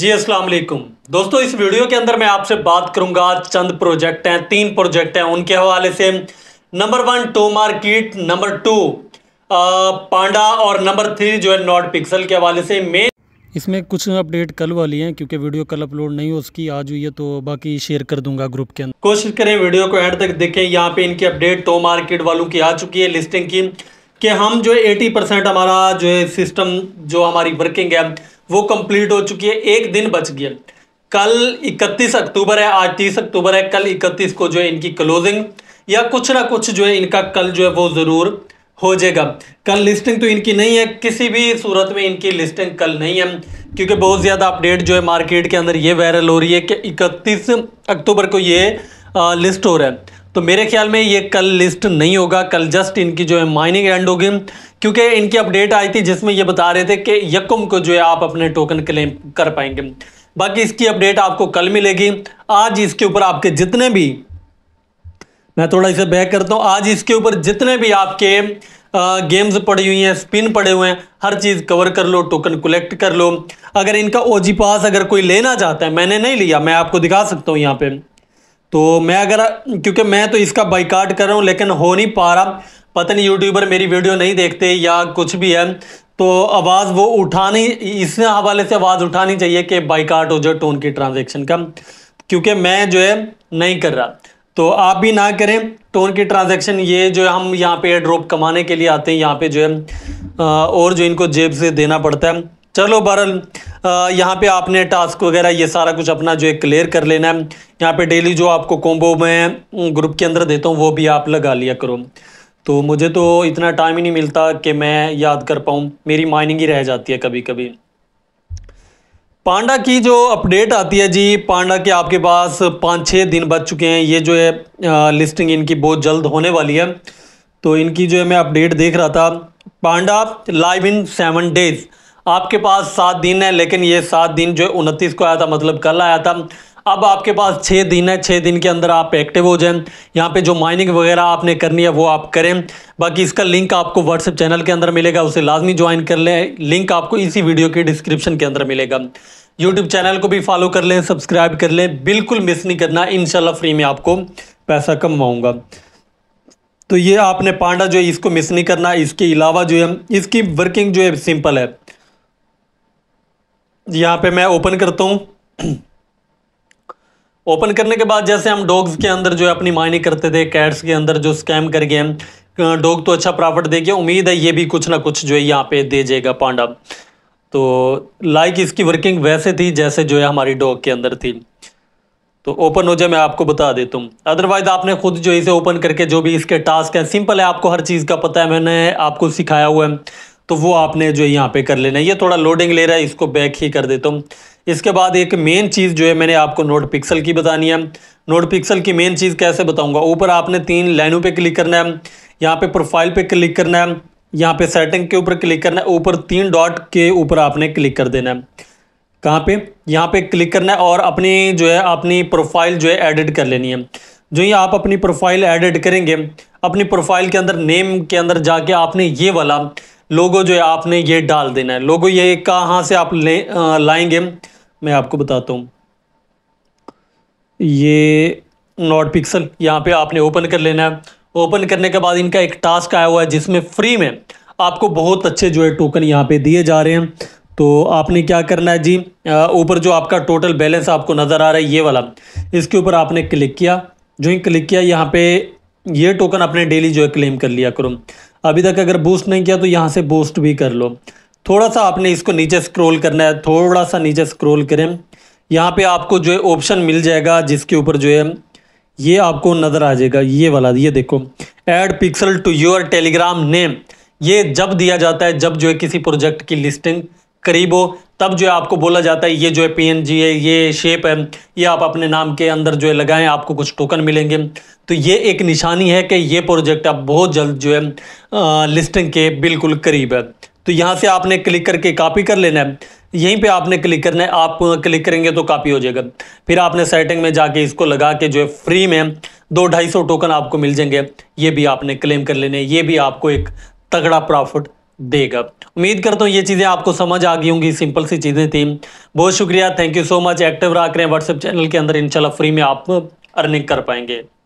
जी अस्सलाम वालेकुम दोस्तों इस वीडियो के अंदर मैं आपसे बात करूंगा चंद प्रोजेक्ट हैं तीन प्रोजेक्ट हैं उनके हवाले से number one to market number two Panda और नंबर थ्री जो है नॉट पिक्सल के हवाले से मेन इसमें कुछ अपडेट कल वाली हैं क्योंकि वीडियो कल अपलोड नहीं हो उसकी आज हुई है तो बाकी शेयर कर दूंगा ग्रुप के अंदर कोशिश करें वीडियो को एंड तक देखें यहाँ पे इनकी अपडेट टो मार्केट वालों की आ चुकी है लिस्टिंग की कि हम जो है एटी परसेंट हमारा जो है सिस्टम जो हमारी वर्किंग है वो कंप्लीट हो चुकी है एक दिन बच गया कल 31 अक्टूबर है आज 30 अक्टूबर है कल 31 को जो है इनकी क्लोजिंग या कुछ ना कुछ जो है इनका कल जो है वो ज़रूर हो जाएगा कल लिस्टिंग तो इनकी नहीं है किसी भी सूरत में इनकी लिस्टिंग कल नहीं है क्योंकि बहुत ज़्यादा अपडेट जो है मार्केट के अंदर ये वायरल हो रही है कि 31 अक्टूबर को ये लिस्ट हो रहा है तो मेरे ख्याल में ये कल लिस्ट नहीं होगा कल जस्ट इनकी जो है माइनिंग एंड होगी क्योंकि इनकी अपडेट आई थी जिसमें ये बता रहे थे कि यकुम को जो है आप अपने टोकन क्लेम कर पाएंगे बाकी इसकी अपडेट आपको कल मिलेगी आज इसके ऊपर आपके जितने भी मैं थोड़ा इसे बैक करता हूँ आज इसके ऊपर जितने भी आपके गेम्स पड़ी हुई हैं स्पिन पड़े हुए हैं हर चीज़ कवर कर लो टोकन कलेक्ट कर लो अगर इनका ओजी पास अगर कोई लेना चाहता है मैंने नहीं लिया मैं आपको दिखा सकता हूँ यहाँ पे तो मैं अगर क्योंकि मैं तो इसका बाइकाट कर रहा हूँ लेकिन हो नहीं पा रहा पता नहीं यूट्यूबर मेरी वीडियो नहीं देखते या कुछ भी है तो आवाज़ वो उठानी इस हवाले से आवाज़ उठानी चाहिए कि बाइकाट हो जाए टोन की ट्रांजेक्शन का क्योंकि मैं जो है नहीं कर रहा तो आप भी ना करें टोन की ट्रांजेक्शन ये जो हम यहाँ पे ड्रॉप कमाने के लिए आते हैं यहाँ पे जो है और जो इनको जेब से देना पड़ता है चलो बहरल यहाँ पे आपने टास्क वगैरह ये सारा कुछ अपना जो है क्लियर कर लेना है यहाँ पे डेली जो आपको कॉम्बो में ग्रुप के अंदर देता हूँ वो भी आप लगा लिया करो तो मुझे तो इतना टाइम ही नहीं मिलता कि मैं याद कर पाऊँ मेरी माइनिंग ही रह जाती है कभी कभी पांडा की जो अपडेट आती है जी पांडा के आपके पास पाँच छः दिन बच चुके हैं ये जो है लिस्टिंग इनकी बहुत जल्द होने वाली है तो इनकी जो है मैं अपडेट देख रहा था Panda live in seven days आपके पास सात दिन है लेकिन ये सात दिन जो उनतीस को आया था मतलब कल आया था अब आपके पास छः दिन है छः दिन के अंदर आप एक्टिव हो जाएं यहाँ पे जो माइनिंग वगैरह आपने करनी है वो आप करें बाकी इसका लिंक आपको व्हाट्सएप चैनल के अंदर मिलेगा उसे लाजमी ज्वाइन कर लें लिंक आपको इसी वीडियो के डिस्क्रिप्शन के अंदर मिलेगा यूट्यूब चैनल को भी फॉलो कर लें सब्सक्राइब कर लें बिल्कुल मिस नहीं करना इन फ्री में आपको पैसा कमाऊँगा तो ये आपने पांडा जो है इसको मिस नहीं करना इसके अलावा जो है इसकी वर्किंग जो है सिंपल है यहाँ पे मैं ओपन करता हूँ ओपन करने के बाद जैसे हम डॉग्स के अंदर जो है अपनी माइनिंग करते थे कैट्स के अंदर जो स्कैम कर गए डॉग तो अच्छा प्रॉफिट दे गया उम्मीद है ये भी कुछ ना कुछ जो है यहाँ पे दे जाएगा पांडा तो लाइक इसकी वर्किंग वैसे थी जैसे जो है हमारी डॉग के अंदर थी तो ओपन हो जाए मैं आपको बता देता हूँ अदरवाइज आपने खुद जो इसे ओपन करके जो भी इसके टास्क हैं सिंपल है आपको हर चीज़ का पता है मैंने आपको सिखाया हुआ है तो वो आपने जो यहाँ पे कर लेना है ये थोड़ा लोडिंग ले रहा है इसको बैक ही कर देता हूँ इसके बाद एक मेन चीज़ जो है मैंने आपको नोट पिक्सल की बतानी है नोट पिक्सल की मेन चीज़ कैसे बताऊँगा ऊपर आपने तीन लाइनों पर क्लिक करना है यहाँ पर प्रोफाइल पर क्लिक करना है यहाँ पर सेटिंग के ऊपर क्लिक करना है ऊपर तीन डॉट के ऊपर आपने क्लिक कर देना है कहाँ पे यहाँ पे क्लिक करना है और अपनी जो है अपनी प्रोफाइल जो है एडिट कर लेनी है जो ये आप अपनी प्रोफाइल एडिट करेंगे अपनी प्रोफाइल के अंदर नेम के अंदर जाके आपने ये वाला लोगो जो है आपने ये डाल देना है लोगो ये कहाँ से आप ले आ, लाएंगे मैं आपको बताता हूँ ये नॉट पिक्सल यहाँ पे आपने ओपन कर लेना है ओपन करने के बाद इनका एक टास्क आया हुआ है जिसमें फ्री में आपको बहुत अच्छे जो है टोकन यहाँ पे दिए जा रहे हैं तो आपने क्या करना है जी ऊपर जो आपका टोटल बैलेंस आपको नज़र आ रहा है ये वाला इसके ऊपर आपने क्लिक किया जो ही क्लिक किया यहाँ पे ये टोकन आपने डेली जो है क्लेम कर लिया करो अभी तक अगर बूस्ट नहीं किया तो यहाँ से बूस्ट भी कर लो थोड़ा सा आपने इसको नीचे स्क्रॉल करना है थोड़ा सा नीचे स्क्रॉल करें यहाँ पे आपको जो है ऑप्शन मिल जाएगा जिसके ऊपर जो है ये आपको नज़र आ जाएगा ये वाला ये देखो add pixel to your Telegram name ये जब दिया जाता है जब जो है किसी प्रोजेक्ट की लिस्टिंग करीब हो तब जो है आपको बोला जाता है ये जो है पी है ये शेप है ये आप अपने नाम के अंदर जो है लगाएं आपको कुछ टोकन मिलेंगे तो ये एक निशानी है कि ये प्रोजेक्ट आप बहुत जल्द जो है लिस्टिंग के बिल्कुल करीब है तो यहाँ से आपने क्लिक करके कॉपी कर लेना है यहीं पे आपने क्लिक करना है आप क्लिक करेंगे तो कॉपी हो जाएगा फिर आपने सेटिंग में जाके इसको लगा के जो है फ्री में दो ढाई सौ टोकन आपको मिल जाएंगे ये भी आपने क्लेम कर लेने ये भी आपको एक तगड़ा प्रॉफिट देगा उम्मीद करता हूँ ये चीज़ें आपको समझ आ गई होंगी सिंपल सी चीज़ें थी बहुत शुक्रिया thank you so much active रख रहे हैं व्हाट्सएप चैनल के अंदर इंशाल्लाह फ्री में आप अर्निंग कर पाएंगे